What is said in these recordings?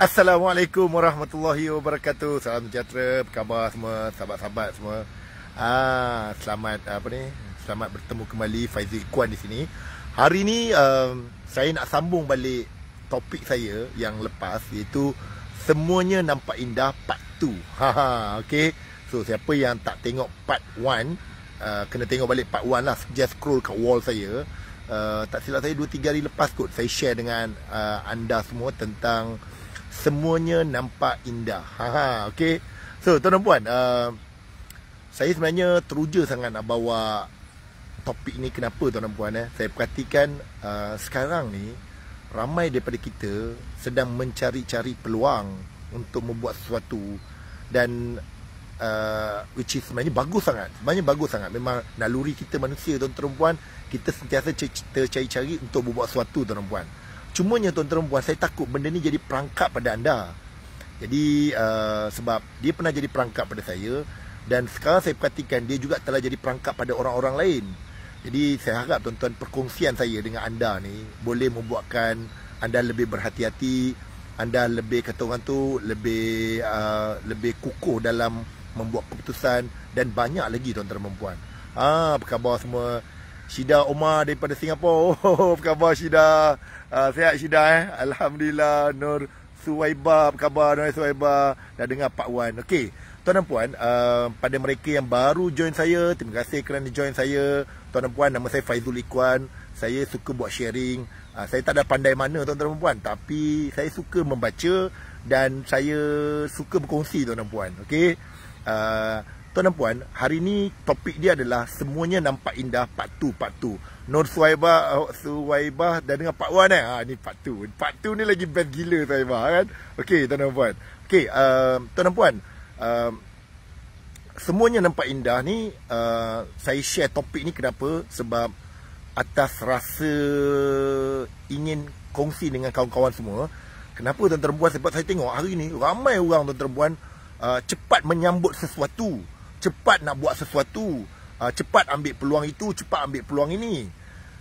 Assalamualaikum warahmatullahi wabarakatuh. Salam sejahtera, apa khabar semua, sahabat-sahabat semua. Ah, selamat apa ni? Selamat bertemu kembali Faizul Kuan di sini. Hari ni um, saya nak sambung balik topik saya yang lepas iaitu semuanya nampak indah part 2. Ha ha, okey. So siapa yang tak tengok part 1, uh, kena tengok balik part 1 lah. Just scroll kat wall saya. Uh, tak silap saya 2 3 hari lepas kot saya share dengan uh, anda semua tentang semuanya nampak indah. Ha ha okey. So tuan dan puan, uh, saya sebenarnya teruja sangat nak bawa topik ni kenapa tuan dan puan eh? Saya perhatikan uh, sekarang ni ramai daripada kita sedang mencari-cari peluang untuk membuat sesuatu dan uh, which is sebenarnya bagus sangat. Sebenarnya bagus sangat. Memang naluri kita manusia tuan dan puan, kita sentiasa tercari-cari untuk membuat sesuatu tuan dan puan. Cumanya tuan-tuan puan Saya takut benda ni jadi perangkap pada anda Jadi uh, sebab dia pernah jadi perangkap pada saya Dan sekarang saya perhatikan Dia juga telah jadi perangkap pada orang-orang lain Jadi saya harap tuan-tuan Perkongsian saya dengan anda ni Boleh membuatkan anda lebih berhati-hati Anda lebih kata orang tu Lebih, uh, lebih kukuh dalam membuat keputusan Dan banyak lagi tuan-tuan puan Ah, apa khabar semua? Syida Omar daripada Singapura. Oh, apa khabar Syida? Uh, ah, sehat Syida eh? Alhamdulillah. Nur Suwaiba. Apa khabar Nur Suwaiba? Dah dengar Pak Wan. Okey. Tuan dan Puan, uh, pada mereka yang baru join saya, terima kasih kerana join saya. Tuan dan Puan, nama saya Faizul Ikwan. Saya suka buat sharing. Uh, saya tak ada pandai mana tuan-tuan dan puan Tapi saya suka membaca Dan saya suka berkongsi tuan dan puan okey. uh, Tuan dan puan, hari ni topik dia adalah semuanya nampak indah part 2 part 2. Nur Suwaibah, uh, Suwaibah dan dengan Pak Wan eh. Ha, ni part 2. Part 2 ni lagi best gila Suwaibah kan. Okey, tuan dan puan. Okey, uh, tuan dan puan. Uh, semuanya nampak indah ni uh, saya share topik ni kenapa? Sebab atas rasa ingin kongsi dengan kawan-kawan semua. Kenapa tuan-tuan puan sebab saya tengok hari ni ramai orang tuan-tuan Uh, cepat menyambut sesuatu cepat nak buat sesuatu uh, cepat ambil peluang itu cepat ambil peluang ini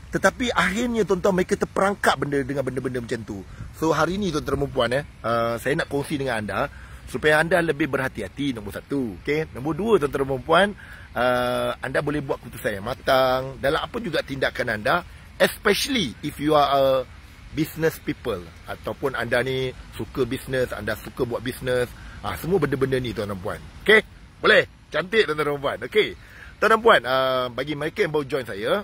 tetapi akhirnya tuan-tuan mereka terperangkap benda dengan benda-benda macam tu so hari ni tuan-tuan dan puan eh uh, saya nak kongsi dengan anda supaya anda lebih berhati-hati nombor satu okay? nombor dua tuan-tuan dan puan uh, anda boleh buat keputusan yang matang dalam apa juga tindakan anda especially if you are a business people ataupun anda ni suka business anda suka buat business ah semua benda-benda ni tuan-tuan dan puan okey boleh Cantik tuan-tuan dan puan. Okey. Tuan dan puan, uh, bagi mereka yang baru join saya,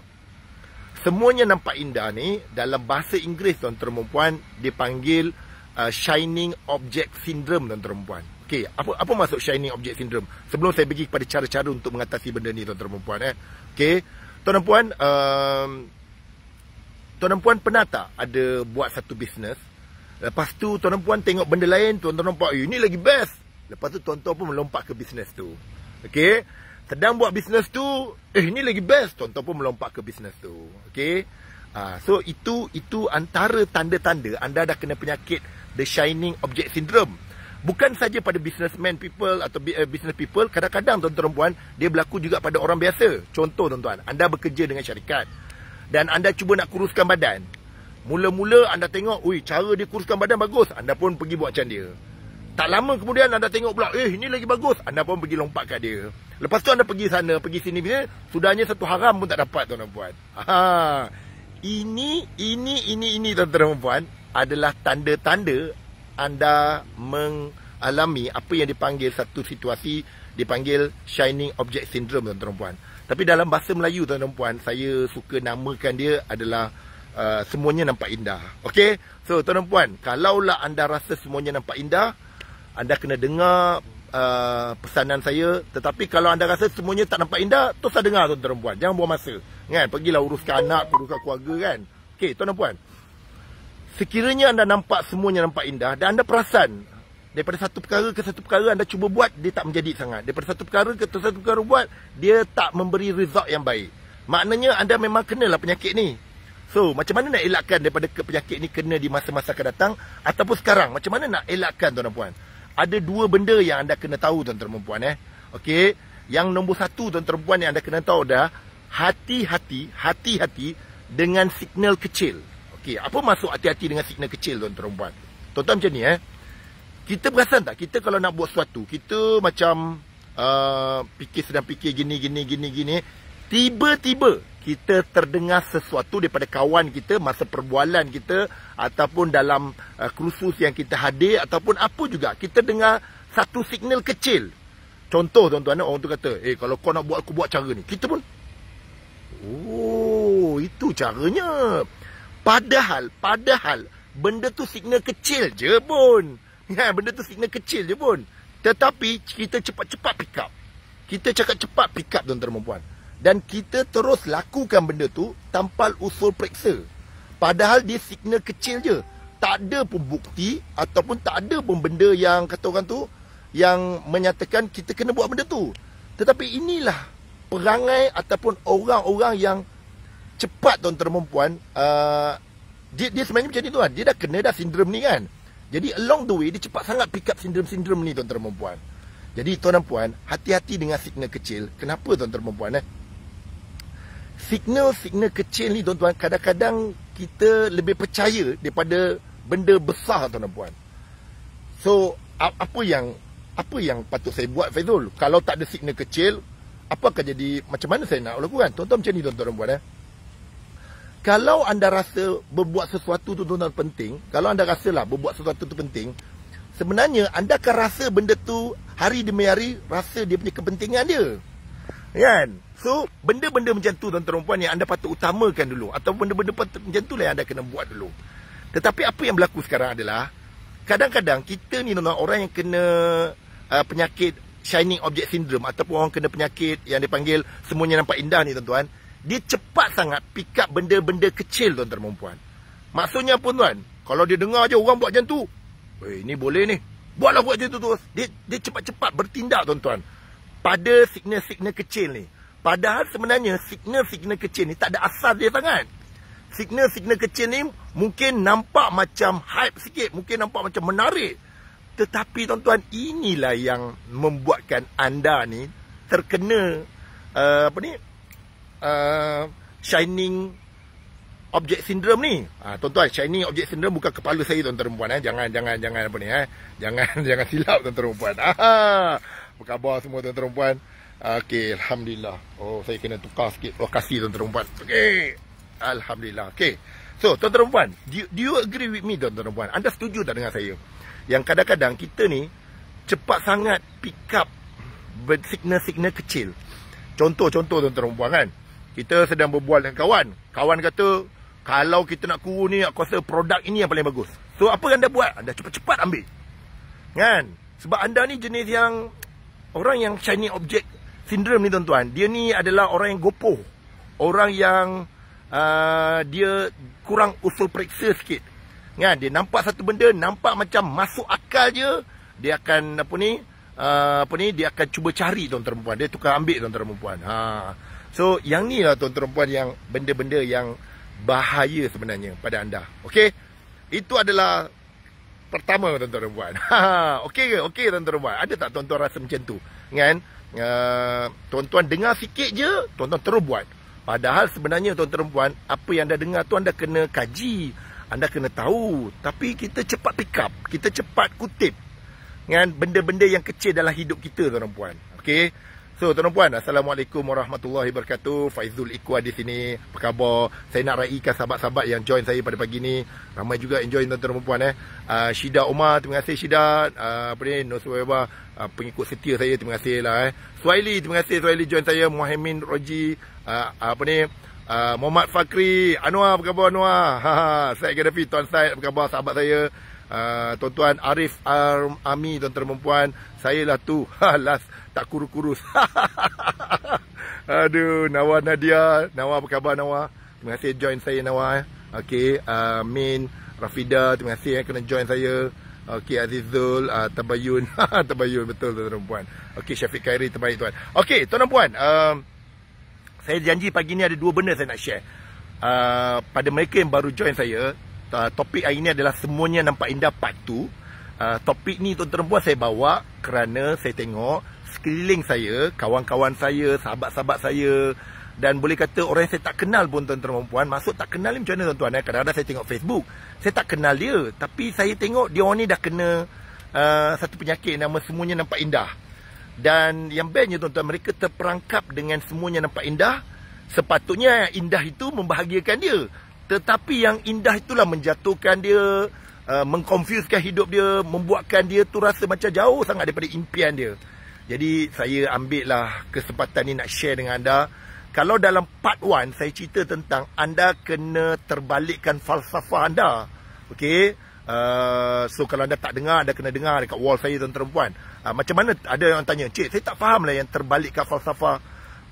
semuanya nampak indah ni dalam bahasa Inggeris tuan-tuan dan puan dipanggil uh, shining object syndrome tuan-tuan dan puan. Okey, apa apa maksud shining object syndrome? Sebelum saya pergi kepada cara-cara untuk mengatasi benda ni tuan-tuan dan puan eh. Okey. Tuan dan puan, uh, um, tuan dan puan pernah tak ada buat satu bisnes? Lepas tu tuan dan tengok benda lain, tuan-tuan nampak, oh, ini lagi best. Lepas tu tuan-tuan pun melompat ke bisnes tu. Okay. Sedang buat bisnes tu, eh ni lagi best. Tuan-tuan pun melompat ke bisnes tu. Okay. Uh, ah, so, itu itu antara tanda-tanda anda dah kena penyakit The Shining Object Syndrome. Bukan saja pada businessman people atau eh, business people. Kadang-kadang tuan-tuan puan, dia berlaku juga pada orang biasa. Contoh tuan-tuan, anda bekerja dengan syarikat. Dan anda cuba nak kuruskan badan. Mula-mula anda tengok, ui cara dia kuruskan badan bagus. Anda pun pergi buat macam dia. Tak lama kemudian anda tengok pula, eh ini lagi bagus. Anda pun pergi lompat kat dia. Lepas tu anda pergi sana, pergi sini. Bila, sudahnya satu haram pun tak dapat tuan-tuan puan. Ha, ini, ini, ini, ini tuan-tuan puan adalah tanda-tanda anda mengalami apa yang dipanggil satu situasi dipanggil shining object syndrome tuan-tuan puan. Tapi dalam bahasa Melayu tuan-tuan puan, saya suka namakan dia adalah uh, semuanya nampak indah. Okey? So tuan-tuan puan, kalaulah anda rasa semuanya nampak indah, anda kena dengar uh, pesanan saya tetapi kalau anda rasa semuanya tak nampak indah saya dengar tuan dan puan jangan buang masa kan pergilah uruskan anak uruskan keluarga kan okey tuan dan puan sekiranya anda nampak semuanya nampak indah dan anda perasan daripada satu perkara ke satu perkara anda cuba buat dia tak menjadi sangat daripada satu perkara ke satu perkara buat dia tak memberi result yang baik maknanya anda memang kenalah penyakit ni So, macam mana nak elakkan daripada penyakit ni kena di masa-masa akan datang ataupun sekarang? Macam mana nak elakkan tuan dan puan? ada dua benda yang anda kena tahu tuan-tuan perempuan eh. Okey, yang nombor satu tuan-tuan perempuan yang anda kena tahu dah hati-hati, hati-hati dengan signal kecil. Okey, apa masuk hati-hati dengan signal kecil tuan-tuan perempuan? Tuan-tuan macam ni eh. Kita perasan tak? Kita kalau nak buat sesuatu, kita macam uh, fikir sedang fikir gini, gini, gini, gini tiba-tiba kita terdengar sesuatu daripada kawan kita masa perbualan kita ataupun dalam uh, kursus yang kita hadir ataupun apa juga kita dengar satu signal kecil contoh tuan-tuan orang tu kata eh kalau kau nak buat aku buat cara ni kita pun oh itu caranya padahal padahal benda tu signal kecil je pun ya benda tu signal kecil je pun tetapi kita cepat-cepat pick up kita cakap cepat pick up tuan-tuan dan puan-puan dan kita terus lakukan benda tu tanpa usul periksa. Padahal dia signal kecil je. Tak ada pun bukti ataupun tak ada pun benda yang kata orang tu yang menyatakan kita kena buat benda tu. Tetapi inilah perangai ataupun orang-orang yang cepat tuan terpuan uh, dia, dia sebenarnya macam ni tuan. Dia dah kena dah sindrom ni kan. Jadi along the way dia cepat sangat pick up sindrom-sindrom ni tuan-tuan Jadi tuan dan puan, hati-hati dengan signal kecil. Kenapa tuan-tuan eh? signal-signal kecil ni tuan-tuan kadang-kadang kita lebih percaya daripada benda besar tuan-tuan. So apa yang apa yang patut saya buat Faizul? Kalau tak ada signal kecil, apa akan jadi macam mana saya nak lakukan? Tuan-tuan macam ni tuan-tuan buat eh. Kalau anda rasa berbuat sesuatu tu tuan-tuan penting, kalau anda rasa lah berbuat sesuatu tu penting, sebenarnya anda akan rasa benda tu hari demi hari rasa dia punya kepentingan dia. Kan? Yeah. So, benda-benda macam tu tuan-tuan puan yang anda patut utamakan dulu. Atau benda-benda macam tu lah yang anda kena buat dulu. Tetapi apa yang berlaku sekarang adalah, kadang-kadang kita ni tuan-tuan orang yang kena uh, penyakit shining object syndrome. Ataupun orang kena penyakit yang dipanggil semuanya nampak indah ni tuan-tuan. Dia cepat sangat pick up benda-benda kecil tuan-tuan puan. Maksudnya apa tuan? Kalau dia dengar je orang buat macam tu. Eh, ni boleh ni. Buatlah buat macam tu terus. Dia, dia cepat-cepat bertindak tuan-tuan. Pada signal-signal kecil ni. Padahal sebenarnya signal-signal kecil ni tak ada asas dia sangat. Signal-signal kecil ni mungkin nampak macam hype sikit. Mungkin nampak macam menarik. Tetapi tuan-tuan inilah yang membuatkan anda ni terkena uh, apa ni? Uh, shining object syndrome ni. Ha, tuan-tuan shining object syndrome bukan kepala saya tuan-tuan dan Eh. Jangan, jangan, jangan apa ni. Eh. Jangan, jangan silap tuan-tuan dan puan. Apa khabar semua tuan-tuan dan Okey, Alhamdulillah. Oh, saya kena tukar sikit lokasi oh, tuan-tuan perempuan. Okey. Alhamdulillah. Okey. So, tuan-tuan perempuan, do, do, you agree with me tuan-tuan perempuan? Anda setuju tak dengan saya? Yang kadang-kadang kita ni cepat sangat pick up signal-signal kecil. Contoh-contoh tuan-tuan perempuan kan. Kita sedang berbual dengan kawan. Kawan kata, kalau kita nak kurus ni, aku rasa produk ini yang paling bagus. So, apa yang anda buat? Anda cepat-cepat ambil. Kan? Sebab anda ni jenis yang orang yang shiny object sindrom ni tuan-tuan Dia ni adalah orang yang gopoh Orang yang uh, Dia kurang usul periksa sikit kan? Dia nampak satu benda Nampak macam masuk akal je Dia akan apa ni uh, apa ni Dia akan cuba cari tuan perempuan Dia tukar ambil tuan perempuan ha. So yang ni lah tuan perempuan yang Benda-benda yang bahaya sebenarnya Pada anda okay? Itu adalah pertama tuan perempuan ha, ha, ha. Okey ke? Okey tuan perempuan Ada tak tuan-tuan rasa macam tu? Kan? Ah, tuan-tuan uh, dengar sikit je, tuan-tuan terus buat. Padahal sebenarnya tuan-tuan puan, apa yang anda dengar tu anda kena kaji, anda kena tahu. Tapi kita cepat pick up, kita cepat kutip dengan benda-benda yang kecil dalam hidup kita tuan-tuan puan. Okey. So tuan puan, Assalamualaikum warahmatullahi wabarakatuh. Faizul Ikwa di sini. Apa khabar? Saya nak raikan sahabat-sahabat yang join saya pada pagi ni. Ramai juga enjoy tuan-tuan dan puan eh. Uh, ah, Syida Omar, terima kasih Syida. Uh, ah, apa ni? No uh, pengikut setia saya, terima kasih lah eh. Suaili, terima kasih Suaili join saya. Muhammad Roji. Uh, apa ni? Uh, Muhammad Fakri. Anwar, apa khabar Anwar? Ha, ha. Syed Gaddafi, Tuan Syed, apa khabar sahabat saya? Uh, tuan-tuan Arif Ar Ami, tuan-tuan dan puan. Sayalah tu. Ha, last tak kurus-kurus. Aduh, Nawa Nadia. Nawa, apa khabar Nawa? Terima kasih join saya Nawa. Eh. okay, uh, Min, Rafida, terima kasih yang eh, kena join saya. okay Azizul, uh, Tabayun. tabayun, betul tuan-tuan dan puan. Okey, Syafiq Khairi, terbaik tuan. Okey, tuan dan puan. Um, saya janji pagi ni ada dua benda saya nak share. Uh, pada mereka yang baru join saya, uh, topik hari ni adalah Semuanya Nampak Indah Part 2. Uh, topik ni tuan-tuan saya bawa kerana saya tengok sekeliling saya, kawan-kawan saya, sahabat-sahabat saya dan boleh kata orang yang saya tak kenal pun tuan-tuan dan puan Maksud tak kenal ni macam mana tuan-tuan eh, Kadang-kadang saya tengok Facebook Saya tak kenal dia Tapi saya tengok dia orang ni dah kena uh, Satu penyakit nama semuanya nampak indah Dan yang bestnya tuan-tuan Mereka terperangkap dengan semuanya nampak indah Sepatutnya indah itu membahagiakan dia Tetapi yang indah itulah menjatuhkan dia uh, Mengconfusekan hidup dia Membuatkan dia tu rasa macam jauh sangat daripada impian dia jadi saya ambil lah kesempatan ni nak share dengan anda. Kalau dalam part 1 saya cerita tentang anda kena terbalikkan falsafah anda. okay? Uh, so kalau anda tak dengar Anda kena dengar dekat wall saya tuan-tuan perempuan uh, Macam mana ada yang tanya Cik saya tak faham lah yang terbalikkan falsafah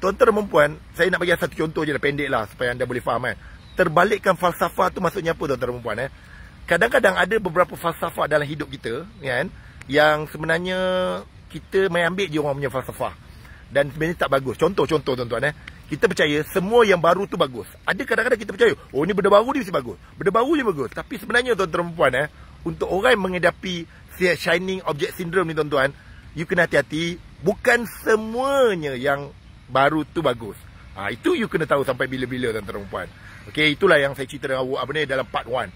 Tuan-tuan perempuan Saya nak bagi satu contoh je lah pendek lah Supaya anda boleh faham kan Terbalikkan falsafah tu maksudnya apa tuan-tuan perempuan eh Kadang-kadang ada beberapa falsafah dalam hidup kita kan? Yang sebenarnya kita main ambil je orang punya falsafah dan sebenarnya tak bagus contoh contoh tuan-tuan eh kita percaya semua yang baru tu bagus ada kadang-kadang kita percaya oh ni benda baru ni mesti bagus benda baru je bagus tapi sebenarnya tuan-tuan dan puan eh untuk orang menghadapi shining object syndrome ni tuan-tuan you kena hati-hati bukan semuanya yang baru tu bagus ha, itu you kena tahu sampai bila-bila tuan-tuan dan puan Okey itulah yang saya cerita dengan awak apa ni dalam part 1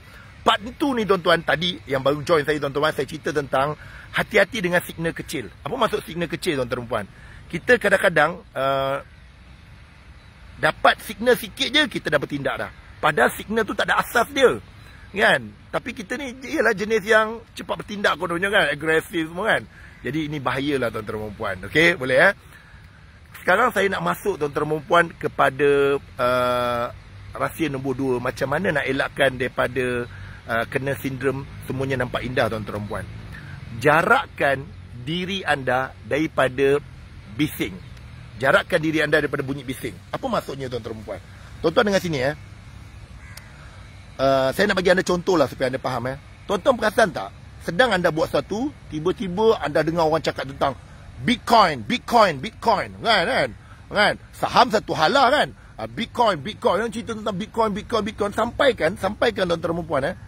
part itu ni tuan-tuan tadi yang baru join saya tuan-tuan saya cerita tentang hati-hati dengan signal kecil. Apa maksud signal kecil tuan-tuan puan? Kita kadang-kadang uh, dapat signal sikit je kita dah bertindak dah. Padahal signal tu tak ada asas dia. Kan? Tapi kita ni ialah jenis yang cepat bertindak kononnya kan, agresif semua kan. Jadi ini bahayalah tuan-tuan dan puan. Okey, boleh eh? Sekarang saya nak masuk tuan-tuan dan kepada uh, rahsia nombor 2 macam mana nak elakkan daripada Ah, kena sindrom semuanya nampak indah tuan-tuan dan puan. Jarakkan diri anda daripada bising. Jarakkan diri anda daripada bunyi bising. Apa maksudnya tuan-tuan dan puan? Tuan-tuan dengar sini ya. Uh, saya nak bagi anda contoh lah supaya anda faham ya. Tuan-tuan perasan tak? Sedang anda buat satu, tiba-tiba anda dengar orang cakap tentang Bitcoin, Bitcoin, Bitcoin. Kan, kan? Kan? Saham satu halah kan? Ah, Bitcoin, Bitcoin. Yang cerita tentang Bitcoin, Bitcoin, Bitcoin. Sampaikan, sampaikan tuan-tuan dan puan eh. Ya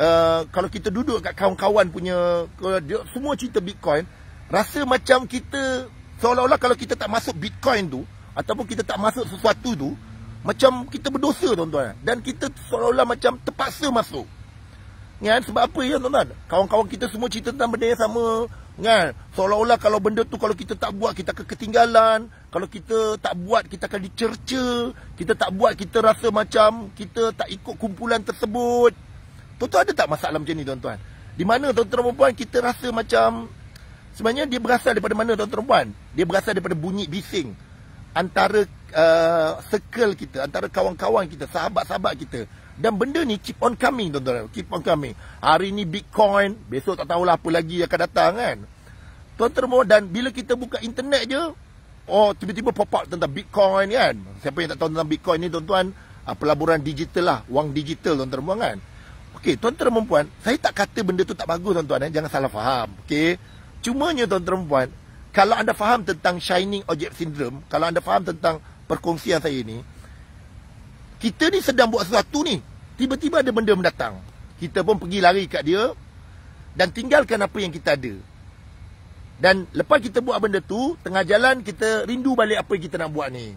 uh, kalau kita duduk kat kawan-kawan punya dia, semua cerita Bitcoin, rasa macam kita seolah-olah kalau kita tak masuk Bitcoin tu ataupun kita tak masuk sesuatu tu, macam kita berdosa tuan-tuan dan kita seolah-olah macam terpaksa masuk. Kan sebab apa ya tuan-tuan? Kawan-kawan kita semua cerita tentang benda yang sama kan seolah-olah kalau benda tu kalau kita tak buat kita akan ketinggalan kalau kita tak buat kita akan dicerca kita tak buat kita rasa macam kita tak ikut kumpulan tersebut Tuan-tuan ada tak masalah macam ni tuan-tuan? Di mana tuan-tuan perempuan kita rasa macam Sebenarnya dia berasal daripada mana tuan-tuan perempuan? Dia berasal daripada bunyi bising Antara uh, circle kita Antara kawan-kawan kita Sahabat-sahabat kita Dan benda ni keep on coming tuan-tuan Keep on coming Hari ni Bitcoin Besok tak tahulah apa lagi yang akan datang kan Tuan-tuan perempuan Dan bila kita buka internet je Oh tiba-tiba pop up tentang Bitcoin kan Siapa yang tak tahu tentang Bitcoin ni tuan-tuan ah, Pelaburan digital lah Wang digital tuan-tuan perempuan kan Okey, tuan-tuan dan puan, saya tak kata benda tu tak bagus tuan-tuan eh. jangan salah faham. Okey. Cumanya tuan-tuan puan, kalau anda faham tentang shining object syndrome, kalau anda faham tentang perkongsian saya ini, kita ni sedang buat sesuatu ni. Tiba-tiba ada benda mendatang. Kita pun pergi lari kat dia dan tinggalkan apa yang kita ada. Dan lepas kita buat benda tu, tengah jalan kita rindu balik apa yang kita nak buat ni.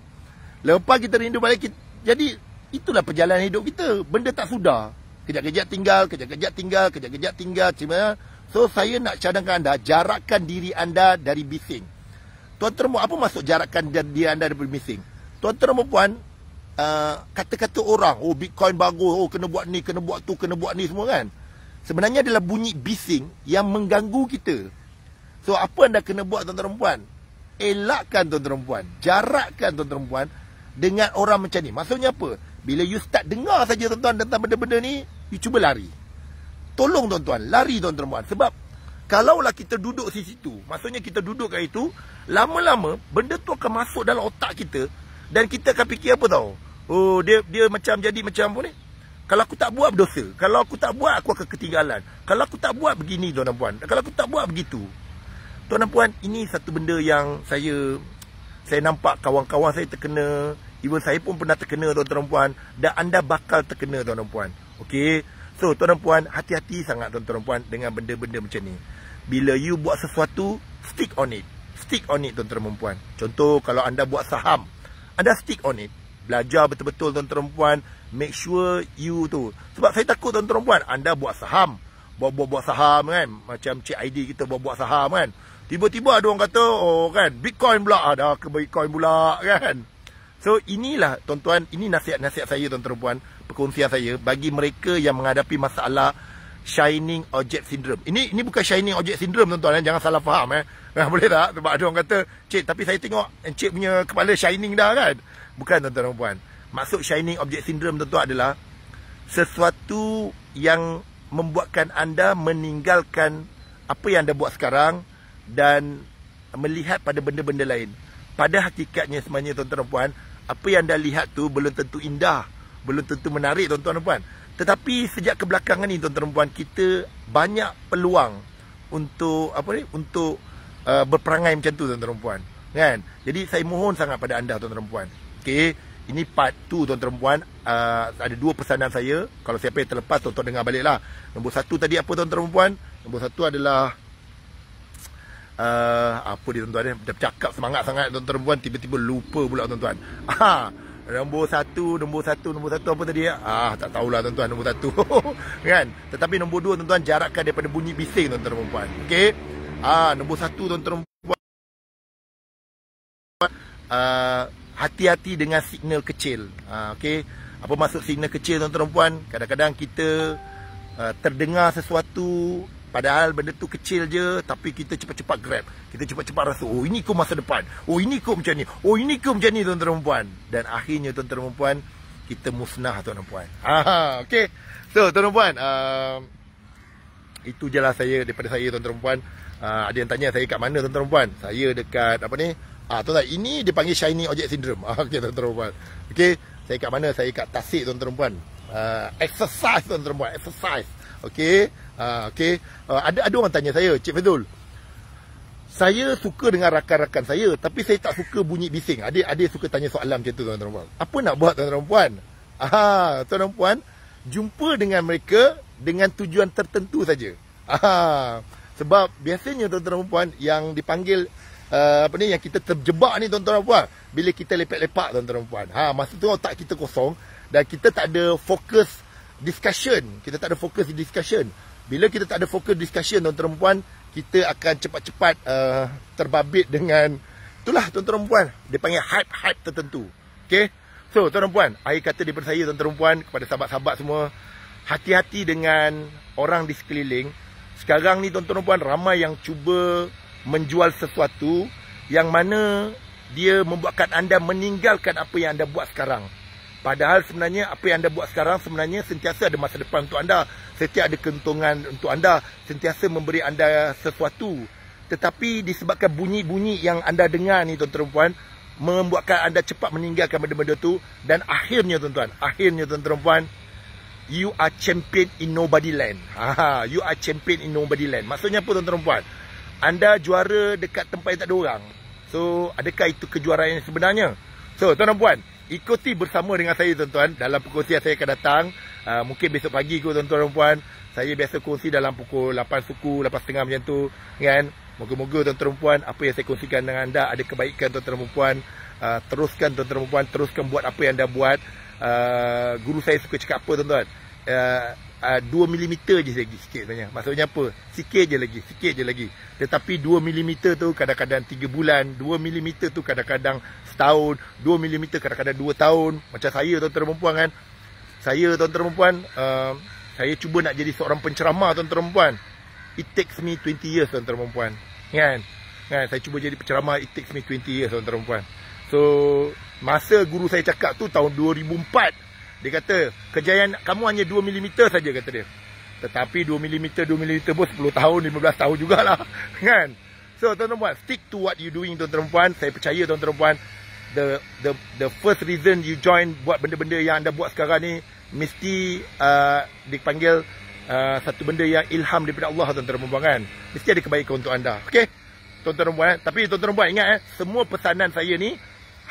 Lepas kita rindu balik, kita... jadi itulah perjalanan hidup kita. Benda tak sudah kejap-kejap tinggal, kejap-kejap tinggal, kejap-kejap tinggal. Cuma so saya nak cadangkan anda jarakkan diri anda dari bising. Tuan-tuan apa maksud jarakkan diri anda dari bising? Tuan-tuan puan uh, kata-kata uh, orang, oh Bitcoin bagus, oh kena buat ni, kena buat tu, kena buat ni semua kan. Sebenarnya adalah bunyi bising yang mengganggu kita. So apa anda kena buat tuan-tuan puan? Elakkan tuan-tuan puan. Jarakkan tuan-tuan puan dengan orang macam ni. Maksudnya apa? Bila you start dengar saja tuan-tuan tentang benda-benda ni, you cuba lari. Tolong tuan-tuan, lari tuan-tuan buat. Sebab kalaulah kita duduk di situ, maksudnya kita duduk kat itu, lama-lama benda tu akan masuk dalam otak kita dan kita akan fikir apa tau? Oh, dia dia macam jadi macam apa ni? Kalau aku tak buat berdosa. Kalau aku tak buat, aku akan ketinggalan. Kalau aku tak buat begini, tuan dan puan. Kalau aku tak buat begitu. Tuan dan puan, ini satu benda yang saya saya nampak kawan-kawan saya terkena Even saya pun pernah terkena tuan-tuan dan puan Dan anda bakal terkena tuan-tuan puan Okay So tuan-tuan puan hati-hati sangat tuan-tuan puan Dengan benda-benda macam ni Bila you buat sesuatu Stick on it Stick on it tuan-tuan puan Contoh kalau anda buat saham Anda stick on it Belajar betul-betul tuan-tuan puan Make sure you tu Sebab saya takut tuan-tuan puan Anda buat saham Buat-buat saham kan Macam cik ID kita buat-buat saham kan Tiba-tiba ada orang kata Oh kan Bitcoin pula ada ah, ke Bitcoin pula kan So inilah tuan-tuan, ini nasihat-nasihat saya tuan-tuan puan, perkongsian saya bagi mereka yang menghadapi masalah shining object syndrome. Ini ini bukan shining object syndrome tuan-tuan eh? jangan salah faham eh. Nah, eh, boleh tak? Sebab ada orang kata, "Cik, tapi saya tengok encik punya kepala shining dah kan?" Bukan tuan-tuan dan puan. Maksud shining object syndrome tuan-tuan adalah sesuatu yang membuatkan anda meninggalkan apa yang anda buat sekarang dan melihat pada benda-benda lain pada hakikatnya sebenarnya tuan-tuan dan puan apa yang anda lihat tu belum tentu indah belum tentu menarik tuan-tuan dan puan tetapi sejak kebelakangan ni tuan-tuan dan puan kita banyak peluang untuk apa ni untuk uh, berperangai macam tu tuan-tuan dan puan kan jadi saya mohon sangat pada anda tuan-tuan dan puan okey ini part 2 tuan-tuan dan puan uh, ada dua pesanan saya kalau siapa yang terlepas tuan-tuan dengar baliklah nombor satu tadi apa tuan-tuan dan puan nombor satu adalah uh, apa dia tuan-tuan dia bercakap semangat sangat tuan-tuan perempuan tiba-tiba lupa pula tuan-tuan ha nombor satu nombor satu nombor satu apa tadi ya? ah tak tahulah tuan-tuan nombor satu kan tetapi nombor dua tuan-tuan jarakkan daripada bunyi bising tuan-tuan perempuan Okey. ah nombor satu tuan-tuan perempuan uh, ha, hati-hati dengan signal kecil ah, ok apa maksud signal kecil tuan-tuan perempuan kadang-kadang kita uh, terdengar sesuatu Padahal benda tu kecil je Tapi kita cepat-cepat grab Kita cepat-cepat rasa Oh ini kau masa depan Oh ini kau macam ni Oh ini kau macam ni tuan-tuan dan puan Dan akhirnya tuan-tuan dan puan Kita musnah tuan-tuan dan puan Haa ha, okay So tuan-tuan dan puan um, Itu je lah saya Daripada saya tuan-tuan dan puan uh, Ada yang tanya saya kat mana tuan-tuan dan puan Saya dekat apa ni Ah, tuan-tuan, ini dia panggil shiny object syndrome. Ah, okay, tuan-tuan perempuan. Okay, saya kat mana? Saya kat tasik, tuan-tuan perempuan. Uh, exercise, tuan-tuan perempuan. Exercise. Okey. Uh, okey. Uh, ada ada orang tanya saya, Cik Fazul. Saya suka dengan rakan-rakan saya tapi saya tak suka bunyi bising. Ada ada suka tanya soalan macam tu tuan-tuan puan. Apa nak buat tuan-tuan puan? Ah, tuan-tuan puan, jumpa dengan mereka dengan tujuan tertentu saja. Ah, sebab biasanya tuan-tuan puan yang dipanggil uh, apa ni yang kita terjebak ni tuan-tuan puan bila kita lepak-lepak tuan-tuan puan. Ha, masa tu otak kita kosong dan kita tak ada fokus discussion. Kita tak ada fokus di discussion. Bila kita tak ada fokus discussion tuan-tuan perempuan, kita akan cepat-cepat uh, terbabit dengan itulah tuan-tuan perempuan, dia panggil hype-hype tertentu. okay? So, tuan-tuan perempuan, air kata daripada saya tuan-tuan perempuan kepada sahabat-sahabat semua, hati-hati dengan orang di sekeliling. Sekarang ni tuan-tuan perempuan ramai yang cuba menjual sesuatu yang mana dia membuatkan anda meninggalkan apa yang anda buat sekarang. Padahal sebenarnya apa yang anda buat sekarang sebenarnya sentiasa ada masa depan untuk anda. Setiap ada keuntungan untuk anda, sentiasa memberi anda sesuatu. Tetapi disebabkan bunyi-bunyi yang anda dengar ni tuan-tuan puan, membuatkan anda cepat meninggalkan benda-benda tu. Dan akhirnya tuan-tuan, akhirnya tuan-tuan puan, you are champion in nobody land. Haha, ha, you are champion in nobody land. Maksudnya apa tuan-tuan puan? Anda juara dekat tempat yang tak ada orang. So, adakah itu kejuaraan yang sebenarnya? So, tuan-tuan puan, -tuan, ikuti bersama dengan saya tuan-tuan dalam perkongsian saya akan datang uh, mungkin besok pagi ke tuan-tuan dan puan saya biasa kongsi dalam pukul 8 suku 8.30 macam tu kan moga-moga tuan-tuan dan puan apa yang saya kongsikan dengan anda ada kebaikan tuan-tuan dan puan uh, teruskan tuan-tuan dan puan teruskan buat apa yang anda buat uh, guru saya suka cakap apa tuan-tuan uh, 2 mm je lagi sikit sebenarnya. Maksudnya apa? Sikit je lagi, sikit je lagi. Tetapi 2 mm tu kadang-kadang 3 bulan, 2 mm tu kadang-kadang setahun, 2 mm kadang-kadang 2 tahun. Macam saya tuan-tuan perempuan kan. Saya tuan-tuan perempuan uh, um, saya cuba nak jadi seorang penceramah tuan-tuan perempuan. It takes me 20 years tuan-tuan perempuan. Kan? Kan saya cuba jadi penceramah it takes me 20 years tuan-tuan perempuan. So masa guru saya cakap tu tahun 2004 dia kata kejayaan kamu hanya 2 mm saja kata dia. Tetapi 2 mm 2 mm pun 10 tahun 15 tahun jugalah kan. So tuan-tuan puan stick to what you doing tuan-tuan puan. Saya percaya tuan-tuan puan the the the first reason you join buat benda-benda yang anda buat sekarang ni mesti uh, dipanggil uh, satu benda yang ilham daripada Allah tuan-tuan puan kan. Mesti ada kebaikan untuk anda. Okey. Tuan-tuan puan, eh? tapi tuan-tuan puan ingat eh semua pesanan saya ni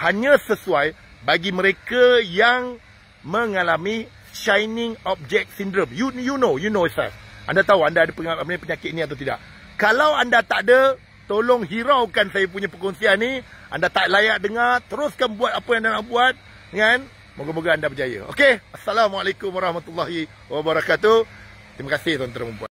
hanya sesuai bagi mereka yang mengalami shining object syndrome. You you know, you know yourself. Anda tahu anda ada pengalaman penyakit ini atau tidak. Kalau anda tak ada, tolong hiraukan saya punya perkongsian ni. Anda tak layak dengar, teruskan buat apa yang anda nak buat. Kan? Moga-moga anda berjaya. Okey. Assalamualaikum warahmatullahi wabarakatuh. Terima kasih tuan-tuan dan puan.